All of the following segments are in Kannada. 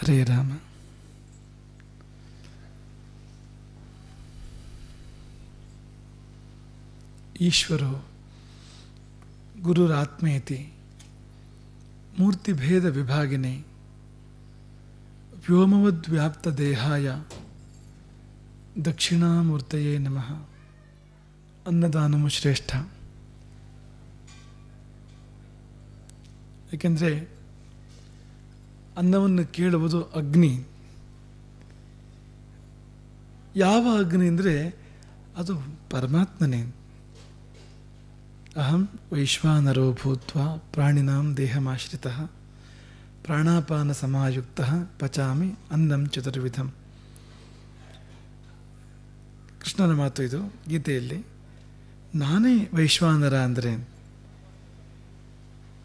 हरे राम ईश्वर गुरुरात्मेति व्योमवद्व्याप्त देहाय दक्षिणामूर्तये नमः अन्नदानम श्रेष्ठ ಏಕೆಂದರೆ ಅನ್ನವನ್ನು ಕೇಳುವುದು ಅಗ್ನಿ ಯಾವ ಅಗ್ನಿ ಅಂದರೆ ಅದು ಪರಮಾತ್ಮನೇ ಅಹಂ ವೈಶ್ವಾನರೋ ಭೂತ್ವ ಪ್ರಾಣಿನಾಂ ದೇಹಮಾಶ್ರಿತ ಪ್ರಾಣಾಪಾನ ಸಮಾಯುಕ್ತ ಪಚಾಮಿ ಅನ್ನಂ ಚತುರ್ವಿಧಂ ಕೃಷ್ಣನ ಮಾತು ಇದು ಗೀತೆಯಲ್ಲಿ ನಾನೇ ವೈಶ್ವಾನರ ಅಂದರೆ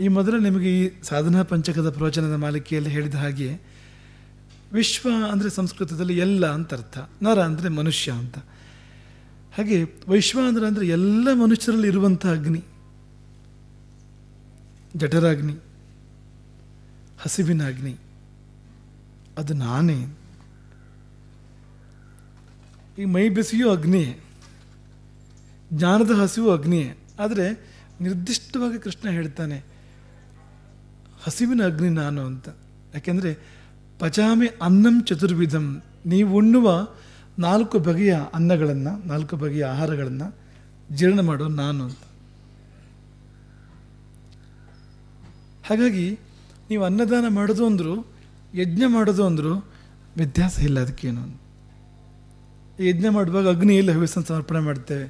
ಈ ಮೊದಲು ನಿಮಗೆ ಈ ಸಾಧನಾ ಪಂಚಕದ ಪ್ರವಚನದ ಮಾಲಿಕೆಯಲ್ಲಿ ಹೇಳಿದ ಹಾಗೆ ವಿಶ್ವ ಅಂದರೆ ಸಂಸ್ಕೃತದಲ್ಲಿ ಎಲ್ಲ ಅಂತ ಅರ್ಥ ನರ ಅಂದರೆ ಮನುಷ್ಯ ಅಂತ ಹಾಗೆ ಅಂದ್ರೆ ಅಂದರೆ ಎಲ್ಲ ಮನುಷ್ಯರಲ್ಲಿ ಇರುವಂಥ ಅಗ್ನಿ ಜಠರಾಗ್ನಿ ಹಸಿವಿನ ಅಗ್ನಿ ಅದು ನಾನೇ ಈ ಮೈ ಬಿಸಿಯೂ ಅಗ್ನಿಯೇ ಜ್ಞಾನದ ಹಸಿವು ಅಗ್ನಿಯೇ ಆದರೆ ನಿರ್ದಿಷ್ಟವಾಗಿ ಕೃಷ್ಣ ಹೇಳ್ತಾನೆ ಹಸಿವಿನ ಅಗ್ನಿ ನಾನು ಅಂತ ಯಾಕೆಂದರೆ ಪಚಾಮಿ ಅನ್ನಂ ಚತುರ್ವಿಧಂ ನೀವು ಉಣ್ಣುವ ನಾಲ್ಕು ಬಗೆಯ ಅನ್ನಗಳನ್ನು ನಾಲ್ಕು ಬಗೆಯ ಆಹಾರಗಳನ್ನು ಜೀರ್ಣ ಮಾಡೋ ನಾನು ಅಂತ ಹಾಗಾಗಿ ನೀವು ಅನ್ನದಾನ ಮಾಡೋದು ಅಂದರು ಯಜ್ಞ ಮಾಡೋದು ಅಂದರು ವ್ಯತ್ಯಾಸ ಇಲ್ಲ ಅದಕ್ಕೇನು ಯಜ್ಞ ಮಾಡುವಾಗ ಅಗ್ನಿ ಇಲ್ಲ ಹವ್ಯಸನ್ನು ಸಮರ್ಪಣೆ ಮಾಡ್ತೇವೆ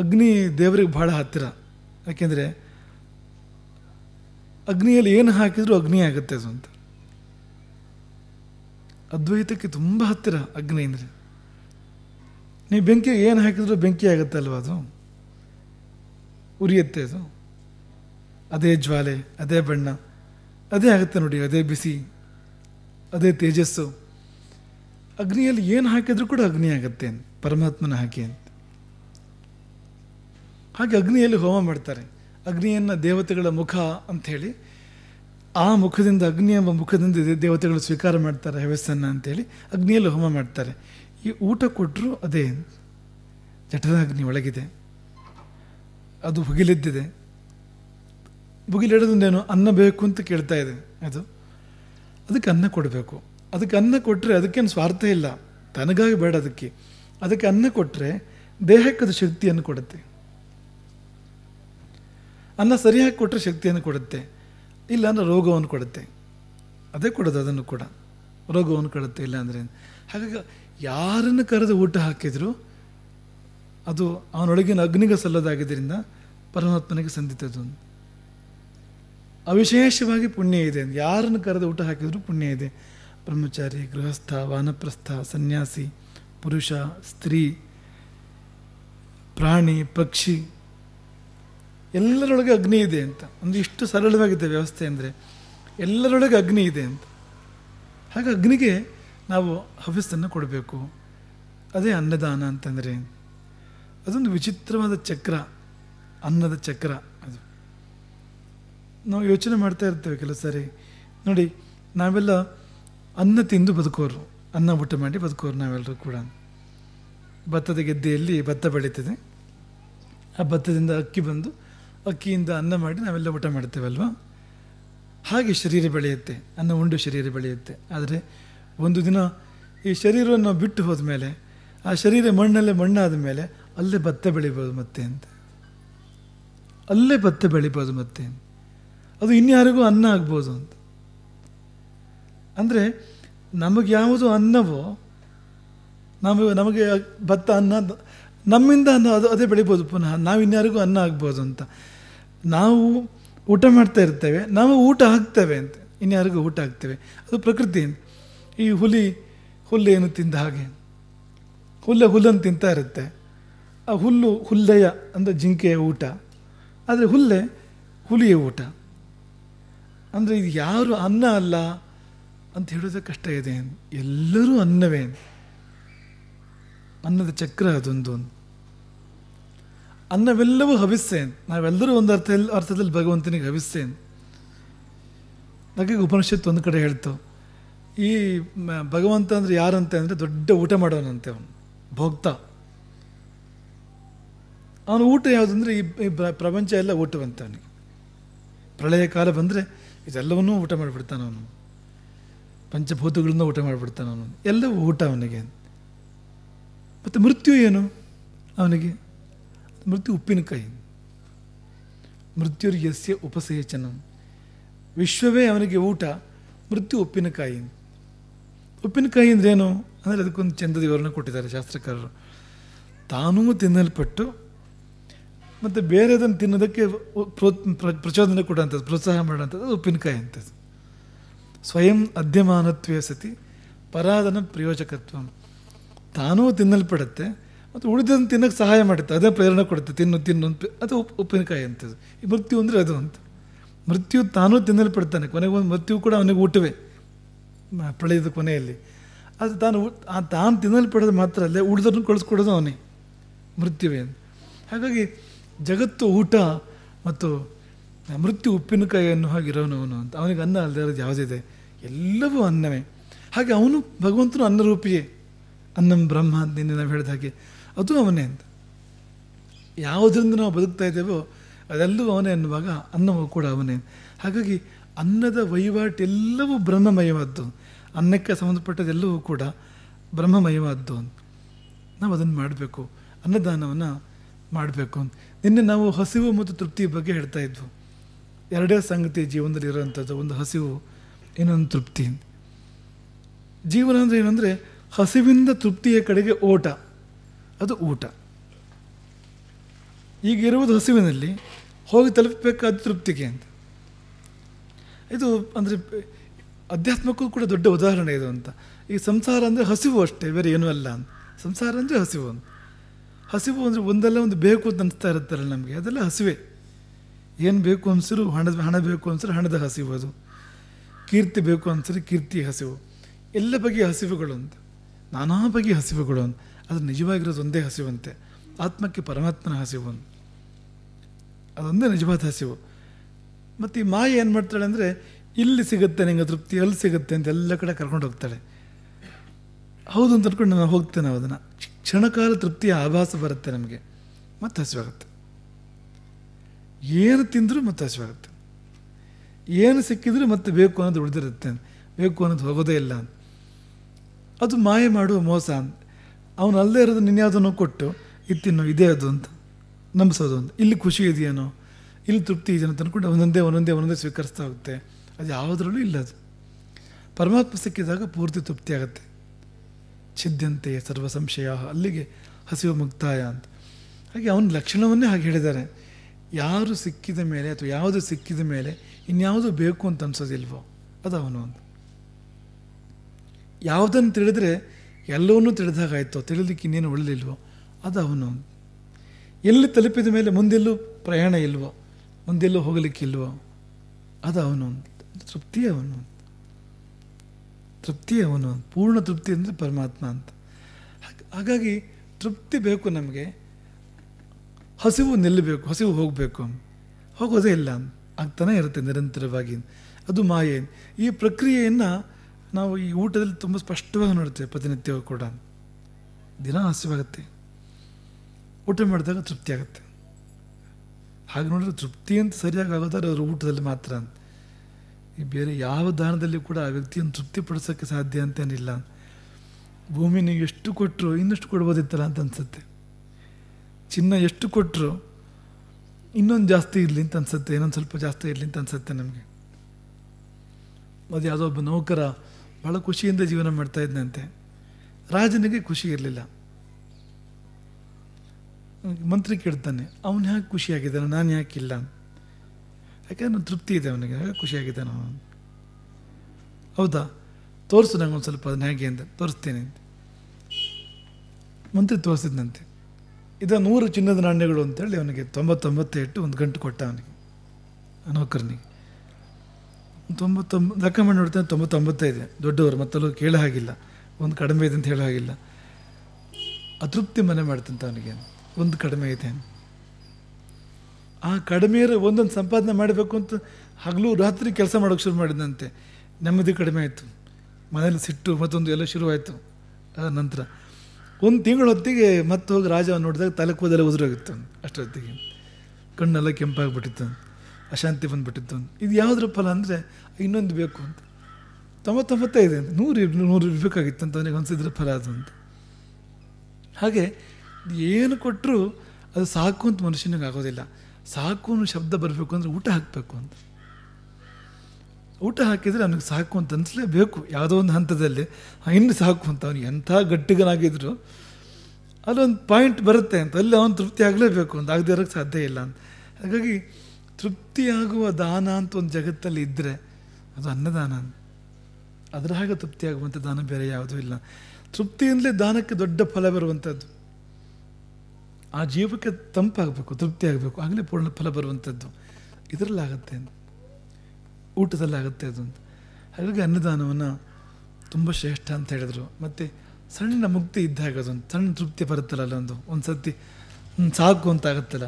ಅಗ್ನಿ ದೇವರಿಗೆ ಭಾಳ ಹತ್ತಿರ ಯಾಕೆಂದರೆ ಅಗ್ನಿಯಲ್ಲಿ ಏನು ಹಾಕಿದರೂ ಅಗ್ನಿ ಆಗುತ್ತೆ ಅದು ಅಂತ ಅದ್ವೈತಕ್ಕೆ ತುಂಬ ಹತ್ತಿರ ಅಗ್ನಿ ಅಂದರೆ ನೀವು ಬೆಂಕಿ ಏನು ಹಾಕಿದರೂ ಬೆಂಕಿ ಆಗುತ್ತೆ ಅಲ್ವಾ ಅದು ಉರಿಯುತ್ತೆ ಅದು ಅದೇ ಜ್ವಾಲೆ ಅದೇ ಬಣ್ಣ ಅದೇ ಆಗುತ್ತೆ ನೋಡಿ ಅದೇ ಬಿಸಿ ಅದೇ ತೇಜಸ್ಸು ಅಗ್ನಿಯಲ್ಲಿ ಏನು ಹಾಕಿದ್ರು ಕೂಡ ಅಗ್ನಿ ಆಗುತ್ತೆ ಪರಮಾತ್ಮನ ಹಾಕಿ ಅಂತ ಹಾಗೆ ಅಗ್ನಿಯಲ್ಲಿ ಹೋಮ ಮಾಡ್ತಾರೆ ಅಗ್ನಿಯನ್ನು ದೇವತೆಗಳ ಮುಖ ಅಂಥೇಳಿ ಆ ಮುಖದಿಂದ ಅಗ್ನಿ ಎಂಬ ಮುಖದಿಂದ ದೇವತೆಗಳು ಸ್ವೀಕಾರ ಮಾಡ್ತಾರೆ ಹೆವಸನ್ನು ಅಂಥೇಳಿ ಅಗ್ನಿಯಲ್ಲಿ ಹೋಮ ಮಾಡ್ತಾರೆ ಈ ಊಟ ಕೊಟ್ಟರು ಅದೇ ಜಠರ ಅಗ್ನಿ ಒಳಗಿದೆ ಅದು ಭುಗಿಲೆದ್ದಿದೆ ಏನು ಅನ್ನ ಬೇಕು ಅಂತ ಕೇಳ್ತಾ ಇದೆ ಅದು ಅದಕ್ಕೆ ಅನ್ನ ಕೊಡಬೇಕು ಅದಕ್ಕೆ ಅನ್ನ ಕೊಟ್ಟರೆ ಅದಕ್ಕೇನು ಸ್ವಾರ್ಥ ಇಲ್ಲ ತನಗಾಗಿ ಬೇಡ ಅದಕ್ಕೆ ಅದಕ್ಕೆ ಅನ್ನ ಕೊಟ್ಟರೆ ದೇಹಕ್ಕದು ಶಕ್ತಿಯನ್ನು ಕೊಡುತ್ತೆ ಅನ್ನ ಸರಿಯಾಗಿ ಕೊಟ್ಟರೆ ಶಕ್ತಿಯನ್ನು ಕೊಡುತ್ತೆ ಇಲ್ಲಾಂದರೆ ರೋಗವನ್ನು ಕೊಡುತ್ತೆ ಅದೇ ಕೊಡೋದು ಅದನ್ನು ಕೂಡ ರೋಗವನ್ನು ಕೊಡುತ್ತೆ ಇಲ್ಲಾಂದರೆ ಹಾಗಾಗಿ ಯಾರನ್ನು ಕರೆದು ಊಟ ಹಾಕಿದರೂ ಅದು ಅವನೊಳಗಿನ ಅಗ್ನಿಗೆ ಸಲ್ಲದಾಗಿದ್ದರಿಂದ ಪರಮಾತ್ಮನಿಗೆ ಸಂದಿತದ್ದು ಅವಿಶೇಷವಾಗಿ ಪುಣ್ಯ ಇದೆ ಯಾರನ್ನು ಕರೆದು ಊಟ ಹಾಕಿದರೂ ಪುಣ್ಯ ಇದೆ ಬ್ರಹ್ಮಚಾರಿ ಗೃಹಸ್ಥ ವಾನಪ್ರಸ್ಥ ಸನ್ಯಾಸಿ ಪುರುಷ ಸ್ತ್ರೀ ಪ್ರಾಣಿ ಪಕ್ಷಿ ಎಲ್ಲರೊಳಗೆ ಅಗ್ನಿ ಇದೆ ಅಂತ ಒಂದು ಇಷ್ಟು ಸರಳವಾಗಿದೆ ವ್ಯವಸ್ಥೆ ಅಂದರೆ ಎಲ್ಲರೊಳಗೆ ಅಗ್ನಿ ಇದೆ ಅಂತ ಹಾಗೆ ಅಗ್ನಿಗೆ ನಾವು ಹವ್ಯಸನ್ನು ಕೊಡಬೇಕು ಅದೇ ಅನ್ನದಾನ ಅಂತಂದರೆ ಅದೊಂದು ವಿಚಿತ್ರವಾದ ಚಕ್ರ ಅನ್ನದ ಚಕ್ರ ಅದು ನಾವು ಯೋಚನೆ ಮಾಡ್ತಾ ಇರ್ತೇವೆ ಕೆಲವು ಸಾರಿ ನೋಡಿ ನಾವೆಲ್ಲ ಅನ್ನ ತಿಂದು ಬದುಕೋರು ಅನ್ನ ಊಟ ಮಾಡಿ ಬದುಕೋರು ನಾವೆಲ್ಲರೂ ಕೂಡ ಭತ್ತದ ಗೆದ್ದೆಯಲ್ಲಿ ಭತ್ತ ಬೆಳೀತದೆ ಆ ಭತ್ತದಿಂದ ಅಕ್ಕಿ ಬಂದು ಅಕ್ಕಿಯಿಂದ ಅನ್ನ ಮಾಡಿ ನಾವೆಲ್ಲ ಊಟ ಮಾಡ್ತೇವಲ್ವ ಹಾಗೆ ಶರೀರ ಬೆಳೆಯುತ್ತೆ ಅನ್ನ ಉಂಡು ಶರೀರ ಬೆಳೆಯುತ್ತೆ ಆದರೆ ಒಂದು ದಿನ ಈ ಶರೀರವನ್ನು ಬಿಟ್ಟು ಹೋದ ಮೇಲೆ ಆ ಶರೀರ ಮಣ್ಣಲ್ಲೇ ಮಣ್ಣಾದ ಮೇಲೆ ಅಲ್ಲೇ ಭತ್ತ ಬೆಳಿಬೋದು ಮತ್ತೆ ಅಂತ ಅಲ್ಲೇ ಭತ್ತ ಬೆಳಿಬೋದು ಮತ್ತೆ ಅದು ಇನ್ಯಾರಿಗೂ ಅನ್ನ ಆಗ್ಬೋದು ಅಂತ ಅಂದರೆ ನಮಗೆ ಯಾವುದು ಅನ್ನವೋ ನಮಗೆ ನಮಗೆ ಭತ್ತ ಅನ್ನ ನಮ್ಮಿಂದ ಅನ್ನ ಅದು ಅದೇ ಬೆಳಿಬೋದು ಪುನಃ ನಾವು ಇನ್ಯಾರಿಗೂ ಅನ್ನ ಆಗ್ಬೋದು ಅಂತ ನಾವು ಊಟ ಮಾಡ್ತಾ ಇರ್ತೇವೆ ನಾವು ಊಟ ಹಾಕ್ತೇವೆ ಅಂತ ಇನ್ಯಾರಿಗೂ ಊಟ ಹಾಕ್ತೇವೆ ಅದು ಪ್ರಕೃತಿ ಈ ಹುಲಿ ಹುಲ್ಲೇನು ತಿಂದ ಹಾಗೆ ಹುಲ್ಲ ಹುಲ್ಲನ್ನು ತಿಂತಾ ಇರುತ್ತೆ ಆ ಹುಲ್ಲು ಹುಲ್ಲೆಯ ಅಂದರೆ ಜಿಂಕೆಯ ಊಟ ಆದರೆ ಹುಲ್ಲೆ ಹುಲಿಯ ಊಟ ಅಂದರೆ ಇದು ಯಾರು ಅನ್ನ ಅಲ್ಲ ಅಂತ ಹೇಳೋದು ಕಷ್ಟ ಇದೆ ಎಲ್ಲರೂ ಅನ್ನವೇ ಅನ್ನದ ಚಕ್ರ ಅದೊಂದು ಅನ್ನವೆಲ್ಲವೂ ಹವಿಸ್ತೇನೆ ನಾವೆಲ್ಲರೂ ಒಂದು ಅರ್ಥದಲ್ಲಿ ಅರ್ಥದಲ್ಲಿ ಭಗವಂತನಿಗೆ ಹವಿಸ್ತೇನೆ ಹಾಗಾಗಿ ಉಪನಿಷತ್ತು ಒಂದು ಕಡೆ ಹೇಳ್ತು ಈ ಭಗವಂತ ಅಂದರೆ ಯಾರಂತೆ ಅಂದರೆ ದೊಡ್ಡ ಊಟ ಮಾಡೋನಂತೆ ಅವನು ಭೋಗ್ತ ಅವನು ಊಟ ಯಾವುದಂದ್ರೆ ಈ ಪ್ರಪಂಚ ಎಲ್ಲ ಊಟವಂತೆ ಅವನಿಗೆ ಪ್ರಳಯ ಕಾಲ ಬಂದರೆ ಇದೆಲ್ಲವನ್ನೂ ಊಟ ಮಾಡಿಬಿಡ್ತಾನೆ ಅವನು ಪಂಚಭೂತಗಳನ್ನ ಊಟ ಮಾಡಿಬಿಡ್ತಾನೆ ಅವನು ಎಲ್ಲವೂ ಊಟ ಅವನಿಗೆ ಮತ್ತು ಮೃತ್ಯು ಏನು ಅವನಿಗೆ ಮೃತ್ಯು ಉಪ್ಪಿನಕಾಯಿ ಯಸ್ಯ ಉಪಸೇಚನ ವಿಶ್ವವೇ ಅವನಿಗೆ ಊಟ ಮೃತ್ಯು ಉಪ್ಪಿನಕಾಯಿ ಉಪ್ಪಿನಕಾಯಿ ಅಂದ್ರೇನು ಅಂದರೆ ಅದಕ್ಕೊಂದು ಚಂದದ ವಿವರಣೆ ಕೊಟ್ಟಿದ್ದಾರೆ ಶಾಸ್ತ್ರಕಾರರು ತಾನೂ ತಿನ್ನಲ್ಪಟ್ಟು ಮತ್ತು ಬೇರೆದನ್ನು ತಿನ್ನೋದಕ್ಕೆ ಪ್ರೋ ಪ್ರಚೋದನೆ ಕೊಡೋಂಥದ್ದು ಪ್ರೋತ್ಸಾಹ ಮಾಡೋಂಥದ್ದು ಉಪ್ಪಿನಕಾಯಿ ಅಂಥದ್ದು ಸ್ವಯಂ ಅಧ್ಯಮಾನತ್ವೇ ಸತಿ ಪರಾಧನ ಪ್ರಯೋಜಕತ್ವ ತಾನೂ ತಿನ್ನಲ್ಪಡುತ್ತೆ ಮತ್ತು ಉಳಿದನ್ನು ತಿನ್ನೋಕ್ಕೆ ಸಹಾಯ ಮಾಡುತ್ತೆ ಅದೇ ಪ್ರೇರಣೆ ಕೊಡುತ್ತೆ ತಿನ್ನು ತಿನ್ನು ಅಂತ ಅದು ಉಪ್ ಉಪ್ಪಿನಕಾಯಿ ಅಂತ ಮೃತ್ಯು ಅಂದರೆ ಅದು ಅಂತ ಮೃತ್ಯು ತಾನೂ ತಿನ್ನಲ್ಪಡ್ತಾನೆ ಕೊನೆಗೆ ಒಂದು ಮೃತ್ಯು ಕೂಡ ಅವನಿಗೆ ಊಟವೇ ಪಳೆಯದ ಕೊನೆಯಲ್ಲಿ ಅದು ತಾನು ತಾನು ತಿನ್ನಲ್ಪಡೋದು ಮಾತ್ರ ಅಲ್ಲೇ ಉಳಿದನ್ನು ಕಳಿಸ್ಕೊಡೋದು ಅವನೇ ಮೃತ್ಯುವೇ ಅಂತ ಹಾಗಾಗಿ ಜಗತ್ತು ಊಟ ಮತ್ತು ಮೃತ್ಯು ಉಪ್ಪಿನಕಾಯಿ ಹಾಗೆ ಇರೋನು ಅವನು ಅಂತ ಅವನಿಗೆ ಅನ್ನ ಅಲ್ಲದೆ ಇರೋದು ಯಾವುದಿದೆ ಎಲ್ಲವೂ ಅನ್ನವೇ ಹಾಗೆ ಅವನು ಭಗವಂತನು ಅನ್ನರೂಪಿಯೇ ಅನ್ನಂ ಬ್ರಹ್ಮ ಅಂತ ನಿನ್ನೆ ನಾವು ಹೇಳಿದ ಹಾಗೆ ಅದು ಅವನೇ ಅಂತ ಯಾವುದರಿಂದ ನಾವು ಬದುಕ್ತಾ ಇದ್ದೇವೋ ಅದೆಲ್ಲವೂ ಅವನೇ ಅನ್ನುವಾಗ ಅನ್ನವೂ ಕೂಡ ಅವನೇ ಹಾಗಾಗಿ ಅನ್ನದ ವಹಿವಾಟೆಲ್ಲವೂ ಬ್ರಹ್ಮಮಯವಾದ್ದು ಅನ್ನಕ್ಕೆ ಸಂಬಂಧಪಟ್ಟದೆಲ್ಲವೂ ಕೂಡ ಬ್ರಹ್ಮಮಯವಾದ್ದು ಅಂತ ನಾವು ಅದನ್ನು ಮಾಡಬೇಕು ಅನ್ನದಾನವನ್ನು ಮಾಡಬೇಕು ಅಂತ ನಿನ್ನೆ ನಾವು ಹಸಿವು ಮತ್ತು ತೃಪ್ತಿಯ ಬಗ್ಗೆ ಹೇಳ್ತಾ ಇದ್ವು ಎರಡೇ ಸಂಗತಿ ಜೀವನದಲ್ಲಿ ಇರೋವಂಥದ್ದು ಒಂದು ಹಸಿವು ಇನ್ನೊಂದು ತೃಪ್ತಿ ಜೀವನ ಅಂದರೆ ಏನಂದರೆ ಹಸಿವಿಂದ ತೃಪ್ತಿಯ ಕಡೆಗೆ ಓಟ ಅದು ಊಟ ಈಗ ಹಸಿವಿನಲ್ಲಿ ಹೋಗಿ ತಲುಪಬೇಕಾದ ತೃಪ್ತಿಗೆ ಅಂತ ಇದು ಅಂದರೆ ಅಧ್ಯಾತ್ಮಕ್ಕೂ ಕೂಡ ದೊಡ್ಡ ಉದಾಹರಣೆ ಇದು ಅಂತ ಈ ಸಂಸಾರ ಅಂದರೆ ಹಸಿವು ಅಷ್ಟೇ ಬೇರೆ ಏನೂ ಅಲ್ಲ ಅಂತ ಸಂಸಾರ ಅಂದರೆ ಹಸಿವು ಅಂತ ಹಸಿವು ಅಂದರೆ ಒಂದಲ್ಲ ಒಂದು ಬೇಕು ಅಂತ ಅನಿಸ್ತಾ ಇರುತ್ತಲ್ಲ ನಮಗೆ ಅದೆಲ್ಲ ಹಸಿವೆ ಏನು ಬೇಕು ಅನಿಸಿದ್ರು ಹಣದ ಹಣ ಬೇಕು ಅನಿಸಿದ್ರೆ ಹಣದ ಹಸಿವು ಅದು ಕೀರ್ತಿ ಬೇಕು ಅನಿಸಿದ್ರೆ ಕೀರ್ತಿ ಹಸಿವು ಎಲ್ಲ ಬಗೆಯ ಹಸಿವುಗಳು ಅಂತ ನಾನಾ ಬಗೆಯ ಹಸಿವುಗಳು ಅಂತ ಅದು ನಿಜವಾಗಿರೋದು ಒಂದೇ ಹಸಿವಂತೆ ಆತ್ಮಕ್ಕೆ ಪರಮಾತ್ಮನ ಹಸಿವು ಅದೊಂದೇ ನಿಜವಾದ ಹಸಿವು ಮತ್ತು ಈ ಮಾಯ ಏನು ಮಾಡ್ತಾಳೆ ಅಂದರೆ ಇಲ್ಲಿ ಸಿಗುತ್ತೆ ನಿಂಗೆ ತೃಪ್ತಿ ಅಲ್ಲಿ ಸಿಗುತ್ತೆ ಅಂತ ಎಲ್ಲ ಕಡೆ ಕರ್ಕೊಂಡು ಹೋಗ್ತಾಳೆ ಹೌದು ಅಂತ ಅಂದ್ಕೊಂಡು ನಾವು ಹೋಗ್ತೇನೆ ನಾವು ಅದನ್ನು ಕ್ಷಣಕಾಲ ತೃಪ್ತಿಯ ಆಭಾಸ ಬರುತ್ತೆ ನಮಗೆ ಮತ್ತೆ ಹಸಿವಾಗುತ್ತೆ ಏನು ತಿಂದರೂ ಮತ್ತೆ ಹಸಿವಾಗುತ್ತೆ ಏನು ಸಿಕ್ಕಿದ್ರೂ ಮತ್ತೆ ಬೇಕು ಅನ್ನೋದು ಉಳಿದಿರುತ್ತೆ ಬೇಕು ಅನ್ನೋದು ಹೋಗೋದೇ ಇಲ್ಲ ಅದು ಮಾಯ ಮಾಡುವ ಮೋಸ ಅವನು ಅಲ್ಲೇ ಇರೋದು ನಿನ್ಯಾವುದನ್ನು ಕೊಟ್ಟು ಇತ್ತಿನ್ನು ಇದೇ ಅದು ಅಂತ ನಂಬಿಸೋದು ಅಂತ ಇಲ್ಲಿ ಖುಷಿ ಇದೆಯೇನೋ ಇಲ್ಲಿ ತೃಪ್ತಿ ಇದೆಯೋ ಅಂದ್ಕೊಂಡು ಒಂದೊಂದೇ ಒಂದೊಂದೇ ಒಂದೊಂದೇ ಸ್ವೀಕರಿಸ್ತಾ ಹೋಗುತ್ತೆ ಅದು ಯಾವುದರಲ್ಲೂ ಇಲ್ಲ ಅದು ಪರಮಾತ್ಮ ಸಿಕ್ಕಿದಾಗ ಪೂರ್ತಿ ತೃಪ್ತಿ ಆಗುತ್ತೆ ಛಿದ್ಯಂತೆಯೇ ಸರ್ವ ಸಂಶಯ ಅಲ್ಲಿಗೆ ಹಸಿವು ಮುಕ್ತಾಯ ಅಂತ ಹಾಗೆ ಅವನ ಲಕ್ಷಣವನ್ನೇ ಹಾಗೆ ಹೇಳಿದ್ದಾರೆ ಯಾರು ಸಿಕ್ಕಿದ ಮೇಲೆ ಅಥವಾ ಯಾವುದು ಸಿಕ್ಕಿದ ಮೇಲೆ ಇನ್ಯಾವುದು ಬೇಕು ಅಂತ ಅನ್ಸೋದಿಲ್ವೋ ಅದು ಅವನು ಅಂತ ಯಾವುದನ್ನು ತಿಳಿದ್ರೆ ಎಲ್ಲವನ್ನೂ ತಿಳಿದಾಗಾಯಿತು ತಿಳಿಲಿಕ್ಕೆ ಇನ್ನೇನು ಉಳಿಲಿಲ್ವೋ ಅದು ಅವನು ಎಲ್ಲಿ ತಲುಪಿದ ಮೇಲೆ ಮುಂದೆಲ್ಲೂ ಪ್ರಯಾಣ ಇಲ್ವೋ ಮುಂದೆಲ್ಲೂ ಹೋಗಲಿಕ್ಕಿಲ್ವೋ ಅದು ಅವನು ತೃಪ್ತಿ ಅವನು ತೃಪ್ತಿ ಅವನು ಪೂರ್ಣ ತೃಪ್ತಿ ಅಂದರೆ ಪರಮಾತ್ಮ ಅಂತ ಹಾಗಾಗಿ ತೃಪ್ತಿ ಬೇಕು ನಮಗೆ ಹಸಿವು ನಿಲ್ಲಬೇಕು ಹಸಿವು ಹೋಗಬೇಕು ಹೋಗೋದೇ ಇಲ್ಲ ಆಗ್ತಾನೆ ಇರುತ್ತೆ ನಿರಂತರವಾಗಿ ಅದು ಮಾಯೆ ಈ ಪ್ರಕ್ರಿಯೆಯನ್ನು ನಾವು ಈ ಊಟದಲ್ಲಿ ತುಂಬ ಸ್ಪಷ್ಟವಾಗಿ ನೋಡ್ತೇವೆ ಪ್ರತಿನಿತ್ಯ ಕೂಡ ದಿನ ಹಸಿವಾಗುತ್ತೆ ಊಟ ಮಾಡಿದಾಗ ತೃಪ್ತಿ ಆಗುತ್ತೆ ಹಾಗೆ ನೋಡಿದ್ರೆ ತೃಪ್ತಿ ಅಂತ ಸರಿಯಾಗಿ ಆಗೋದಾದ್ರೆ ಅವ್ರ ಊಟದಲ್ಲಿ ಮಾತ್ರ ಅಂತ ಈ ಬೇರೆ ಯಾವ ದಾನದಲ್ಲಿ ಕೂಡ ಆ ವ್ಯಕ್ತಿಯನ್ನು ತೃಪ್ತಿ ಪಡಿಸೋಕ್ಕೆ ಸಾಧ್ಯ ಅಂತೇನಿಲ್ಲ ಭೂಮಿನ ಎಷ್ಟು ಕೊಟ್ಟರು ಇನ್ನಷ್ಟು ಕೊಡ್ಬೋದಿತ್ತಲ್ಲ ಅಂತ ಅನ್ಸುತ್ತೆ ಚಿನ್ನ ಎಷ್ಟು ಕೊಟ್ಟರು ಇನ್ನೊಂದು ಜಾಸ್ತಿ ಇರಲಿ ಅಂತ ಅನ್ಸುತ್ತೆ ಇನ್ನೊಂದು ಸ್ವಲ್ಪ ಜಾಸ್ತಿ ಇರಲಿ ಅಂತ ಅನ್ಸುತ್ತೆ ನಮಗೆ ಅದು ಯಾವುದೋ ಒಬ್ಬ ನೌಕರ ಬಹಳ ಖುಷಿಯಿಂದ ಜೀವನ ಮಾಡ್ತಾ ಇದ್ದಂತೆ ರಾಜನಿಗೆ ಖುಷಿ ಇರಲಿಲ್ಲ ಮಂತ್ರಿ ಕೇಳ್ತಾನೆ ಅವನು ಯಾಕೆ ಖುಷಿಯಾಗಿದ್ದಾನೆ ನಾನು ಯಾಕೆ ಇಲ್ಲ ಯಾಕೆಂದ್ರೆ ತೃಪ್ತಿ ಇದೆ ಅವನಿಗೆ ಖುಷಿಯಾಗಿದ್ದಾನೆ ಅವನು ಹೌದಾ ತೋರಿಸು ನಂಗೆ ಒಂದು ಸ್ವಲ್ಪ ಅದನ್ನ ಹೇಗೆ ಅಂತ ತೋರಿಸ್ತೇನೆ ಅಂತ ಮಂತ್ರಿ ತೋರಿಸಿದ್ನಂತೆ ಇದು ನೂರು ಚಿನ್ನದ ನಾಣ್ಯಗಳು ಅಂತೇಳಿ ಅವನಿಗೆ ತೊಂಬತ್ತೊಂಬತ್ತು ಇಟ್ಟು ಒಂದು ಗಂಟು ಕೊಟ್ಟ ಅವನಿಗೆ ನೌಕರನಿಗೆ ತೊಂಬತ್ತೊಂಬ ಲೆಕ್ಕ ಮಾಡಿ ನೋಡ್ತೇನೆ ತೊಂಬತ್ತೊಂಬತ್ತೈದೆ ದೊಡ್ಡವರು ಮತ್ತಲ್ಲೂ ಕೇಳೋ ಹಾಗಿಲ್ಲ ಒಂದು ಕಡಿಮೆ ಇದೆ ಅಂತ ಹೇಳೋ ಹಾಗಿಲ್ಲ ಅತೃಪ್ತಿ ಮನೆ ಮಾಡ್ತಂತ ಅವನಿಗೆ ಒಂದು ಕಡಿಮೆ ಇದೆ ಆ ಕಡಿಮೆ ಒಂದೊಂದು ಸಂಪಾದನೆ ಮಾಡಬೇಕು ಅಂತ ಹಗಲು ರಾತ್ರಿ ಕೆಲಸ ಮಾಡೋಕ್ಕೆ ಶುರು ಮಾಡಿದಂತೆ ನೆಮ್ಮದಿ ಕಡಿಮೆ ಆಯಿತು ಮನೇಲಿ ಸಿಟ್ಟು ಮತ್ತೊಂದು ಎಲ್ಲ ಶುರುವಾಯಿತು ಆ ನಂತರ ಒಂದು ತಿಂಗಳ ಹೊತ್ತಿಗೆ ಮತ್ತೆ ಹೋಗಿ ರಾಜ ನೋಡಿದಾಗ ತಲೆ ಕೂದಲೆ ಉದುರೋಗಿತ್ತು ಅಷ್ಟೊತ್ತಿಗೆ ಕಣ್ಣೆಲ್ಲ ಕೆಂಪಾಗಿಬಿಟ್ಟಿತ್ತು ಅಶಾಂತಿ ಬಂದುಬಿಟ್ಟಿತ್ತು ಅಂತ ಇದು ಯಾವುದ್ರ ಫಲ ಅಂದರೆ ಇನ್ನೊಂದು ಬೇಕು ಅಂತ ಇದೆ ಅಂತ ನೂರು ನೂರು ಇರಬೇಕಾಗಿತ್ತು ಅಂತ ಅವನಿಗೆ ಅನಿಸಿದ್ರೆ ಫಲ ಅದು ಅಂತ ಹಾಗೆ ಏನು ಕೊಟ್ಟರೂ ಅದು ಸಾಕು ಅಂತ ಮನುಷ್ಯನಿಗೆ ಆಗೋದಿಲ್ಲ ಸಾಕು ಅನ್ನೋ ಶಬ್ದ ಬರಬೇಕು ಅಂದರೆ ಊಟ ಹಾಕಬೇಕು ಅಂತ ಊಟ ಹಾಕಿದರೆ ಅವನಿಗೆ ಸಾಕು ಅಂತ ಅನಿಸ್ಲೇಬೇಕು ಯಾವುದೋ ಒಂದು ಹಂತದಲ್ಲಿ ಇನ್ನು ಸಾಕು ಅಂತ ಅವನು ಎಂಥ ಗಟ್ಟಿಗನಾಗಿದ್ರು ಅಲ್ಲೊಂದು ಪಾಯಿಂಟ್ ಬರುತ್ತೆ ಅಂತ ಅಲ್ಲಿ ಅವನು ತೃಪ್ತಿ ಆಗಲೇಬೇಕು ಅಂತ ಆಗದೇ ಇರೋಕ್ಕೆ ಸಾಧ್ಯ ಇಲ್ಲ ಅಂತ ಹಾಗಾಗಿ ತೃಪ್ತಿಯಾಗುವ ದಾನ ಅಂತ ಒಂದು ಜಗತ್ತಲ್ಲಿ ಇದ್ದರೆ ಅದು ಅನ್ನದಾನ ಅದರ ಹಾಗೆ ತೃಪ್ತಿಯಾಗುವಂಥ ದಾನ ಬೇರೆ ಯಾವುದೂ ಇಲ್ಲ ತೃಪ್ತಿಯಿಂದಲೇ ದಾನಕ್ಕೆ ದೊಡ್ಡ ಫಲ ಬರುವಂಥದ್ದು ಆ ಜೀವಕ್ಕೆ ತಂಪಾಗಬೇಕು ತೃಪ್ತಿ ಆಗಬೇಕು ಆಗಲೇ ಪೂರ್ಣ ಫಲ ಬರುವಂಥದ್ದು ಇದರಲ್ಲಾಗತ್ತೆ ಊಟದಲ್ಲಾಗುತ್ತೆ ಅದು ಅಂತ ಹಾಗಾಗಿ ಅನ್ನದಾನವನ್ನು ತುಂಬ ಶ್ರೇಷ್ಠ ಅಂತ ಹೇಳಿದರು ಮತ್ತು ಸಣ್ಣ ಮುಕ್ತಿ ಇದ್ದ ಅದೊಂದು ಸಣ್ಣ ತೃಪ್ತಿ ಬರುತ್ತಲ್ಲ ಅಲ್ಲೊಂದು ಒಂದು ಸರ್ತಿ ಸಾಕು ಅಂತ ಆಗುತ್ತಲ್ಲ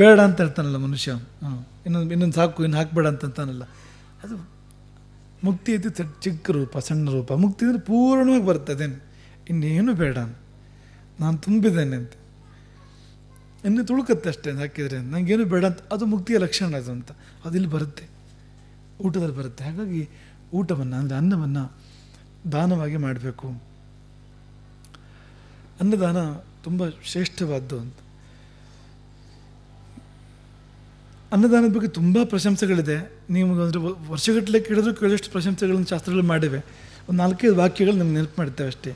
ಬೇಡ ಅಂತ ಹೇಳ್ತಾನಲ್ಲ ಮನುಷ್ಯ ಹಾಂ ಇನ್ನೊಂದು ಇನ್ನೊಂದು ಸಾಕು ಇನ್ನು ಹಾಕಬೇಡ ಅಂತ ಅಂತಾನಲ್ಲ ಅದು ಮುಕ್ತಿ ಐತಿ ಚಿಕ್ಕ ರೂಪ ಸಣ್ಣ ರೂಪ ಮುಕ್ತಿ ಅಂದರೆ ಪೂರ್ಣವಾಗಿ ಬರ್ತದೆ ಇನ್ನೇನು ಬೇಡ ನಾನು ತುಂಬಿದ್ದೇನೆ ಅಂತ ಇನ್ನೂ ತುಳುಕತ್ತೆ ಅಷ್ಟೇ ಹಾಕಿದರೆ ನನಗೇನು ಬೇಡ ಅಂತ ಅದು ಮುಕ್ತಿಯ ಲಕ್ಷಣ ಅದು ಅಂತ ಅದು ಇಲ್ಲಿ ಬರುತ್ತೆ ಊಟದಲ್ಲಿ ಬರುತ್ತೆ ಹಾಗಾಗಿ ಊಟವನ್ನು ಅಂದರೆ ಅನ್ನವನ್ನು ದಾನವಾಗಿ ಮಾಡಬೇಕು ಅನ್ನದಾನ ತುಂಬ ಶ್ರೇಷ್ಠವಾದ್ದು ಅಂತ ಅನ್ನದಾನದ ಬಗ್ಗೆ ತುಂಬ ಪ್ರಶಂಸೆಗಳಿದೆ ನೀವು ಅಂದರೆ ವರ್ಷಗಟ್ಟಲೆ ಕೇಳಿದ್ರು ಕೇಳಿದಷ್ಟು ಪ್ರಶಂಸೆಗಳನ್ನು ಶಾಸ್ತ್ರಗಳು ಮಾಡಿವೆ ಒಂದು ನಾಲ್ಕೈದು ವಾಕ್ಯಗಳು ನಮ್ಗೆ ನೆನಪು ಮಾಡ್ತೇವೆ ಅಷ್ಟೇ